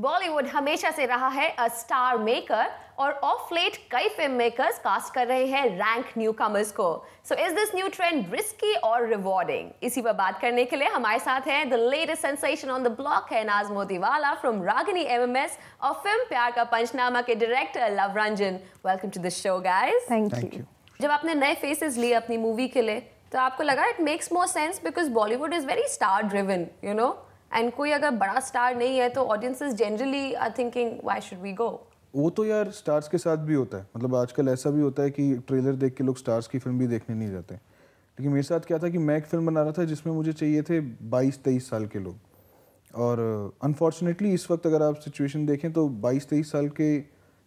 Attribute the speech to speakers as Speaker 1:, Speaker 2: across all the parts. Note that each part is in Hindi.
Speaker 1: बॉलीवुड हमेशा से रहा है अ स्टार मेकर और ऑफ लेट कई फिल्म मेकर्स कास्ट कर रहे हैं रैंक न्यू कमर्स को so is this new trend risky और रिवॉर्डिंग इसी पर बात करने के लिए हमारे साथ हैं the latest sensation on the block है नाज मोदीवाला फ्रॉम रागिनी एमएमएस और फिल्म प्यार का पंचनामा के director Luv Ranjan welcome to this show guys thank you जब आपने नए फेसेस लिए अपनी मूवी के लिए तो आपको लगा it makes more sense because Bollywood is very star driven you know and कोई अगर बड़ा स्टार नहीं है तो audiences generally are thinking why should we go
Speaker 2: वो तो यार स्टार्स के साथ भी होता है मतलब आजकल ऐसा भी होता है कि ट्रेलर देख के लोग स्टार्स की फिल्म भी देखने नहीं जाते लेकिन मेरे साथ क्या था कि मैं एक फिल्म बना रहा था जिसमें मुझे चाहिए थे 22 23 साल के लोग और अनफॉर्चुनेटली uh, इस वक्त अगर आप सिचुएशन देखें तो 22 23 साल के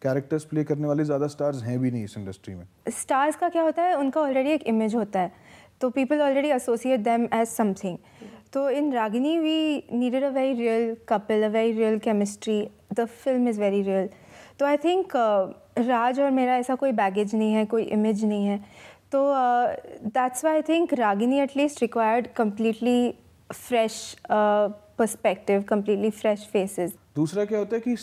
Speaker 2: कैरेक्टर्स प्ले करने वाले ज़्यादा स्टार्स हैं भी नहीं इस इंडस्ट्री में
Speaker 3: स्टार्स का क्या होता है उनका ऑलरेडी एक इमेज होता है तो people already associate them as something तो in Ragini we needed a very real couple a very real chemistry the film is very real तो आई थिंक राज और मेरा ऐसा कोई बैगेज नहीं है कोई इमेज नहीं है तो that's why I think Ragini at least required completely fresh perspective completely fresh faces
Speaker 2: दूसरा क्या होता है कि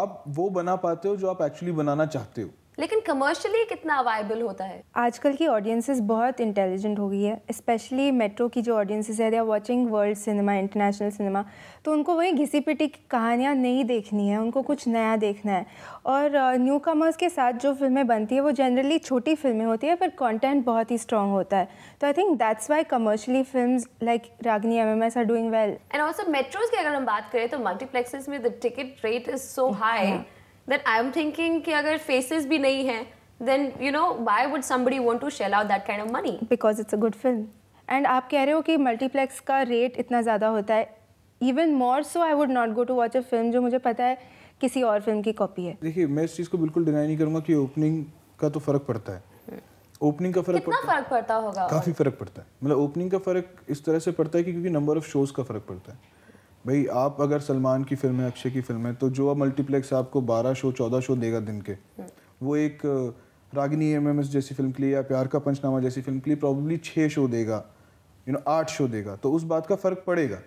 Speaker 2: आप वो बना पाते हो जो आप एक्चुअली बनाना चाहते हो
Speaker 3: लेकिन कमर्शियली
Speaker 1: कितना अवाइबल होता है
Speaker 3: आजकल की ऑडियंसेस बहुत इंटेलिजेंट हो गई है स्पेशली मेट्रो की जो ऑडियंसेस है they are world cinema international cinema तो उनको वही घिसी पिटी कहानियाँ नहीं देखनी है उनको कुछ नया देखना है और न्यू कमर्स के साथ जो फिल्में बनती है वो जनरली छोटी फिल्में होती है पर कॉन्टेंट बहुत ही स्ट्रॉन्ग होता है तो I think that's why commercially film like Ragini M M S are doing well
Speaker 1: and also metros की अगर हम बात करें तो मल्टीप्लेक्सेस में the ticket rate is so high then I am thinking कि अगर फेसेस भी नहीं है then you know why would somebody want to shell out that kind of money
Speaker 3: because it's a good film and आप कह रहे हो कि मल्टीप्लेक्स का रेट इतना ज़्यादा होता है even more so I would not go to watch a film जो मुझे पता है किसी और फिल्म की कॉपी है
Speaker 2: देखिए मैं इस चीज़ को बिल्कुल डिनाई नहीं करूँगा कि ओपनिंग का तो फ़र्क पड़ता है ओपनिंग का फर्क कितना
Speaker 1: फर्क पड़ता होगा काफ़ी
Speaker 2: फर्क पड़ता है मतलब ओपनिंग का फर्क इस तरह से पड़ता है कि क्योंकि नंबर ऑफ शोज़ का फर्क पड़ता है भाई आप अगर सलमान की फिल्म है अक्षय की फिल्म है तो जो अब मल्टीप्लेक्स आपको बारह शो चौदह शो देगा दिन के वो एक रागिनी एम एम एस जैसी फिल्म के लिए या प्यार का पंचनामा जैसी फिल्म के लिए प्रॉब्ली छः शो देगा यू नो आठ शो देगा तो उस बात का फ़र्क पड़ेगा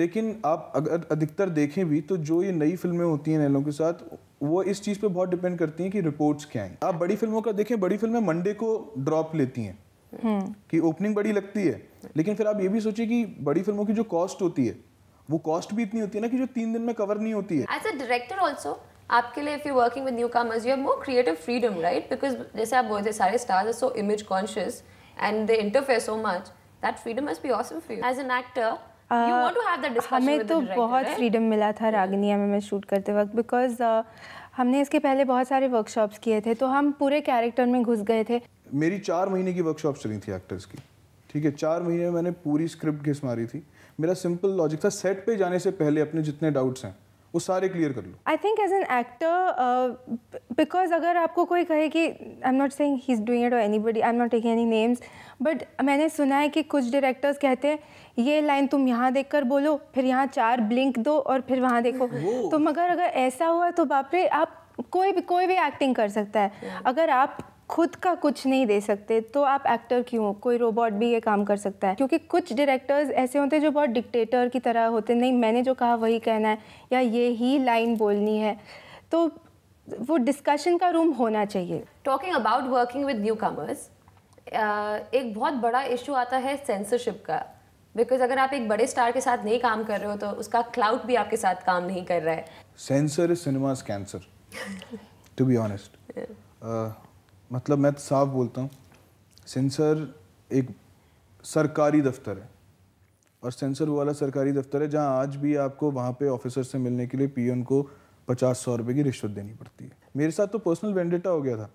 Speaker 2: लेकिन आप अगर अधिकतर देखें भी तो जो ये नई फिल्में होती हैं नैलों के साथ वो इस चीज़ पे बहुत डिपेंड करती हैं कि रिपोर्ट्स क्या हैं आप बड़ी फिल्मों का देखें बड़ी फिल्में मंडे को ड्रॉप लेती हैं हम्म। कि ओपनिंग बड़ी लगती है लेकिन फिर आप ये भी सोचिए कि बड़ी फिल्मों की जो कॉस्ट होती है वो कॉस्ट भी इतनी होती है ना कि जो तीन दिन में कवर नहीं होती है
Speaker 1: एज अ डायरेक्टर ऑल्सो आपके लिए if you working with newcomers you have more creative freedom right because जैसे आप बोलते सारे stars are so image conscious and they interfere so much that freedom must be awesome for you as an actor हमें तो बहुत फ्रीडम
Speaker 3: मिला था रागनिया में मैं शूट करते वक्त बिकॉज uh, हमने इसके पहले बहुत सारे वर्कशॉप्स किए थे तो हम पूरे कैरेक्टर में घुस गए थे
Speaker 2: मेरी चार महीने की वर्कशॉप चली थी एक्टर्स की ठीक है चार महीने में मैंने पूरी स्क्रिप्ट घिस मारी थी मेरा सिंपल लॉजिक था सेट पे जाने से पहले अपने जितने डाउट्स हैं वो सारे क्लियर कर लो
Speaker 3: I think as an actor because अगर आपको कोई कहे कि I am not saying he is doing it और any I am not taking any names but मैंने सुना है कि कुछ डायरेक्टर्स कहते हैं ये लाइन तुम यहाँ देख कर बोलो फिर यहाँ चार ब्लिंक दो और फिर वहाँ देखो तो मगर अगर ऐसा हुआ तो बापरे आप कोई भी कोई भी एक्टिंग कर सकता है अगर आप खुद का कुछ नहीं दे सकते तो आप एक्टर क्यों कोई रोबोट भी ये काम कर सकता है क्योंकि कुछ डायरेक्टर्स ऐसे होते हैं जो बहुत डिक्टेटर की तरह होते नहीं मैंने जो कहा वही कहना है या ये
Speaker 1: ही लाइन बोलनी है तो वो डिस्कशन का रूम होना चाहिए talking about working with newcomers एक बहुत बड़ा इशू आता है सेंसरशिप का बिकॉज अगर आप एक बड़े स्टार के साथ नहीं काम कर रहे हो तो उसका क्लाउड भी आपके साथ काम नहीं कर रहा है
Speaker 2: censor is cinema's cancer to be honest मतलब मैं तो साफ बोलता हूँ सेंसर एक सरकारी दफ्तर है और सेंसर वो वाला सरकारी दफ्तर है जहाँ आज भी आपको वहाँ पे ऑफिसर से मिलने के लिए पीएन को पचास सौ रुपये की रिश्वत देनी पड़ती है मेरे साथ तो पर्सनल वेंडेटा हो गया था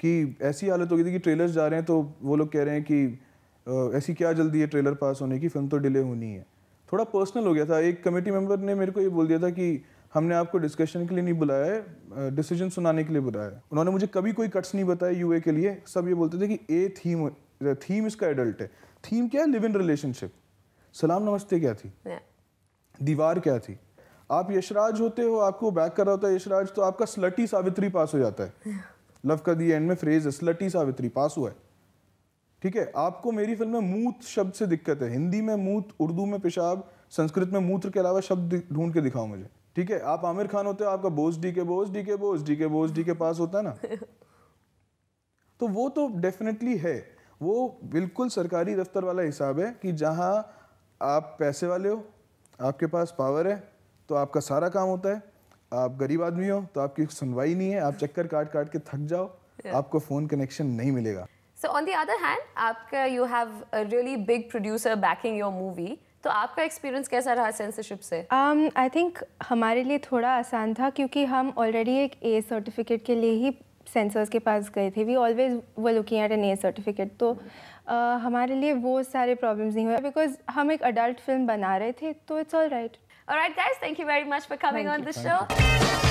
Speaker 2: कि ऐसी हालत हो गई थी कि ट्रेलर्स जा रहे हैं तो वो लोग कह रहे हैं कि ऐसी क्या जल्दी है ट्रेलर पास होने की फिल्म तो डिले होनी है थोड़ा पर्सनल हो गया था एक कमेटी मेम्बर ने मेरे को ये बोल दिया था कि हमने आपको डिस्कशन के लिए नहीं बुलाया है डिसीजन सुनाने के लिए बुलाया है उन्होंने मुझे कभी कोई कट्स नहीं बताया यू के लिए सब ये बोलते थे कि ए थीम थीम इसका एडल्ट है थीम क्या है लिव इन रिलेशनशिप सलाम नमस्ते क्या थी दीवार क्या थी आप यशराज होते हो आपको बैक कर रहा होता है यशराज तो आपका स्लटी सावित्री पास हो जाता है लव का दी एंड में फ्रेज है स्लटी सावित्री पास हुआ है ठीक है आपको मेरी फिल्म में मूत शब्द से दिक्कत है हिंदी में मूत उर्दू में पेशाब संस्कृत में मूत्र के अलावा शब्द ढूंढ के दिखाओ मुझे ठीक है आप आमिर खान होते हो आपका बोस डी के बोस डी के बोस डी के बोस डी के पास होता है ना तो वो तो डेफिनेटली है वो बिल्कुल सरकारी दफ्तर वाला हिसाब है कि जहाँ आप पैसे वाले हो आपके पास पावर है तो आपका सारा काम होता है आप गरीब आदमी हो तो आपकी सुनवाई नहीं है आप चक्कर काट काट के थक जाओ yeah. आपको फ़ोन कनेक्शन नहीं मिलेगा
Speaker 1: so on the other hand आपका you have really big producer backing your movie तो आपका एक्सपीरियंस कैसा रहा सेंसरशिप से आई um, थिंक हमारे
Speaker 3: लिए थोड़ा आसान था क्योंकि हम ऑलरेडी एक ए सर्टिफिकेट के लिए ही सेंसर्स के पास गए थे वी ऑलवेज वो looking at an A certificate तो uh, हमारे लिए वो सारे प्रॉब्लम्स नहीं हुए बिकॉज हम एक अडल्ट फिल्म बना रहे थे तो it's all right
Speaker 1: right guys thank you very much for coming
Speaker 3: on the show